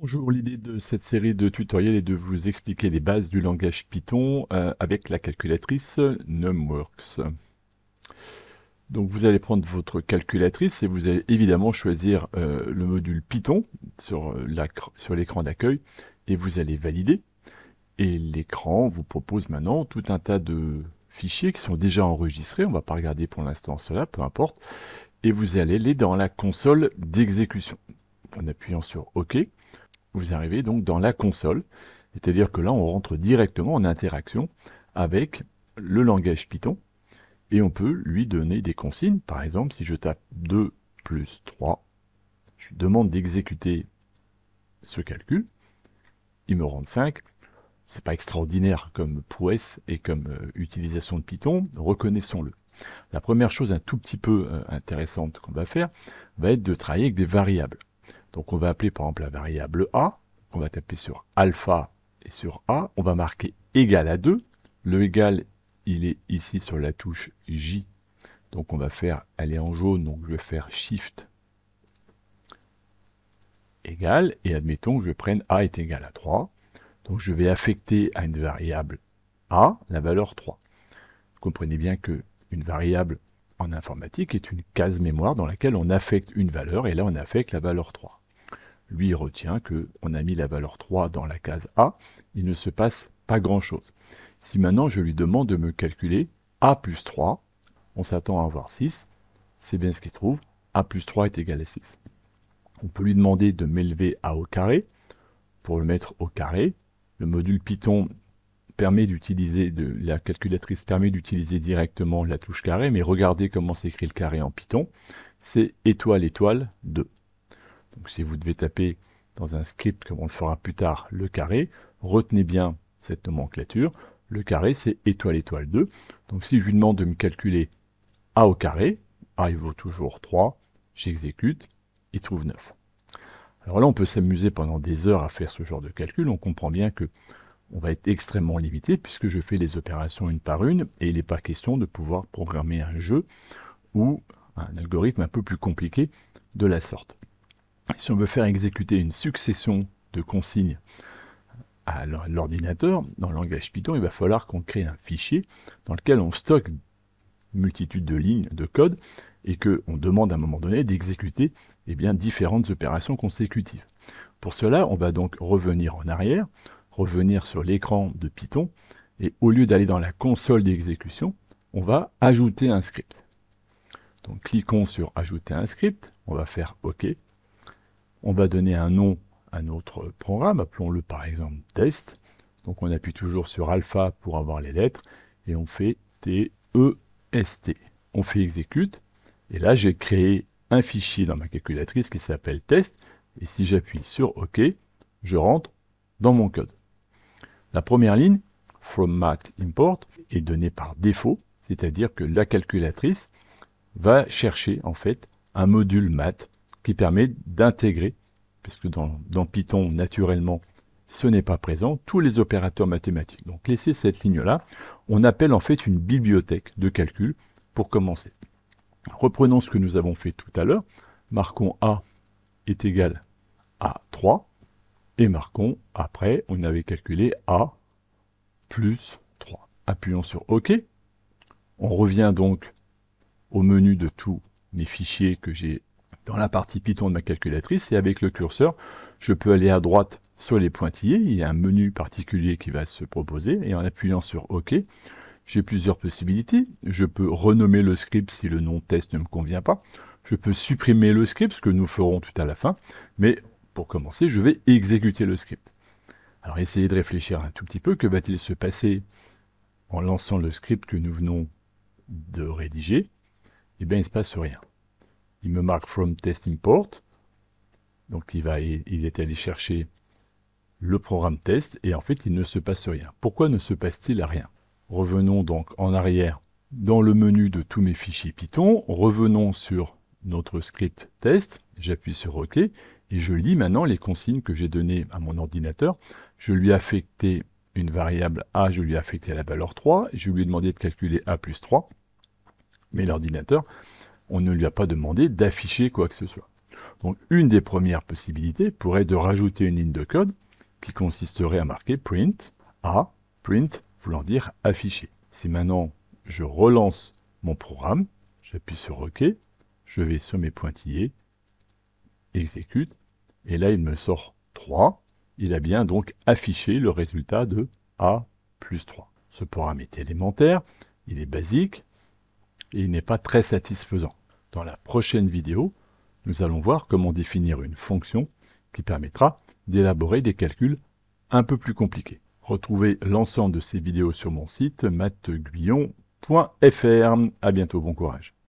Bonjour, l'idée de cette série de tutoriels est de vous expliquer les bases du langage Python euh, avec la calculatrice NumWorks. Donc vous allez prendre votre calculatrice et vous allez évidemment choisir euh, le module Python euh, sur l'écran d'accueil et vous allez valider. Et l'écran vous propose maintenant tout un tas de fichiers qui sont déjà enregistrés. On ne va pas regarder pour l'instant cela, peu importe. Et vous allez aller dans la console d'exécution. En appuyant sur OK, vous arrivez donc dans la console. C'est-à-dire que là, on rentre directement en interaction avec le langage Python et on peut lui donner des consignes. Par exemple, si je tape 2 plus 3, je lui demande d'exécuter ce calcul. Il me rend 5. C'est pas extraordinaire comme prouesse et comme euh, utilisation de Python, reconnaissons-le. La première chose un tout petit peu euh, intéressante qu'on va faire va être de travailler avec des variables. Donc on va appeler par exemple la variable a, on va taper sur alpha et sur a, on va marquer égal à 2. Le égal, il est ici sur la touche J. Donc on va faire, elle est en jaune, donc je vais faire Shift égal, et admettons que je prenne a est égal à 3. Donc je vais affecter à une variable a la valeur 3. Vous comprenez bien que une variable en informatique est une case mémoire dans laquelle on affecte une valeur, et là on affecte la valeur 3 lui retient que on a mis la valeur 3 dans la case A, il ne se passe pas grand-chose. Si maintenant je lui demande de me calculer A plus 3, on s'attend à avoir 6, c'est bien ce qu'il trouve, A plus 3 est égal à 6. On peut lui demander de m'élever A au carré, pour le mettre au carré, le module Python permet d'utiliser, la calculatrice permet d'utiliser directement la touche carré, mais regardez comment s'écrit le carré en Python, c'est étoile étoile 2. Donc si vous devez taper dans un script comme on le fera plus tard, le carré, retenez bien cette nomenclature. Le carré, c'est étoile étoile 2. Donc si je lui demande de me calculer A au carré, A il vaut toujours 3, j'exécute, il trouve 9. Alors là, on peut s'amuser pendant des heures à faire ce genre de calcul. On comprend bien que on va être extrêmement limité puisque je fais les opérations une par une et il n'est pas question de pouvoir programmer un jeu ou un algorithme un peu plus compliqué de la sorte si on veut faire exécuter une succession de consignes à l'ordinateur, dans le langage Python, il va falloir qu'on crée un fichier dans lequel on stocke une multitude de lignes de code et qu'on demande à un moment donné d'exécuter eh différentes opérations consécutives. Pour cela, on va donc revenir en arrière, revenir sur l'écran de Python, et au lieu d'aller dans la console d'exécution, on va ajouter un script. Donc cliquons sur Ajouter un script, on va faire OK, on va donner un nom à notre programme, appelons-le par exemple test. Donc on appuie toujours sur alpha pour avoir les lettres et on fait T, E, S, T. On fait exécute et là j'ai créé un fichier dans ma calculatrice qui s'appelle test et si j'appuie sur OK, je rentre dans mon code. La première ligne, from math import, est donnée par défaut, c'est-à-dire que la calculatrice va chercher en fait un module math permet d'intégrer, puisque dans, dans Python, naturellement, ce n'est pas présent, tous les opérateurs mathématiques. Donc laisser cette ligne-là, on appelle en fait une bibliothèque de calcul pour commencer. Reprenons ce que nous avons fait tout à l'heure, marquons A est égal à 3, et marquons après, on avait calculé A plus 3. Appuyons sur OK. On revient donc au menu de tous mes fichiers que j'ai dans la partie Python de ma calculatrice et avec le curseur, je peux aller à droite sur les pointillés, il y a un menu particulier qui va se proposer et en appuyant sur OK, j'ai plusieurs possibilités. Je peux renommer le script si le nom test ne me convient pas. Je peux supprimer le script, ce que nous ferons tout à la fin. Mais pour commencer, je vais exécuter le script. Alors essayez de réfléchir un tout petit peu. Que va-t-il se passer en lançant le script que nous venons de rédiger Eh bien, il ne se passe rien il me marque From Test Import. Donc il, va, il est allé chercher le programme test et en fait il ne se passe rien. Pourquoi ne se passe-t-il rien Revenons donc en arrière dans le menu de tous mes fichiers Python, revenons sur notre script test, j'appuie sur OK et je lis maintenant les consignes que j'ai données à mon ordinateur. Je lui ai affecté une variable A, je lui ai affecté la valeur 3, je lui ai demandé de calculer A plus 3, mais l'ordinateur on ne lui a pas demandé d'afficher quoi que ce soit. Donc une des premières possibilités pourrait être de rajouter une ligne de code qui consisterait à marquer print a print voulant dire afficher. Si maintenant je relance mon programme, j'appuie sur OK, je vais sur mes pointillés, exécute, et là il me sort 3. Il a bien donc affiché le résultat de A plus 3. Ce programme est élémentaire, il est basique, et il n'est pas très satisfaisant. Dans la prochaine vidéo, nous allons voir comment définir une fonction qui permettra d'élaborer des calculs un peu plus compliqués. Retrouvez l'ensemble de ces vidéos sur mon site matguillon.fr. A bientôt, bon courage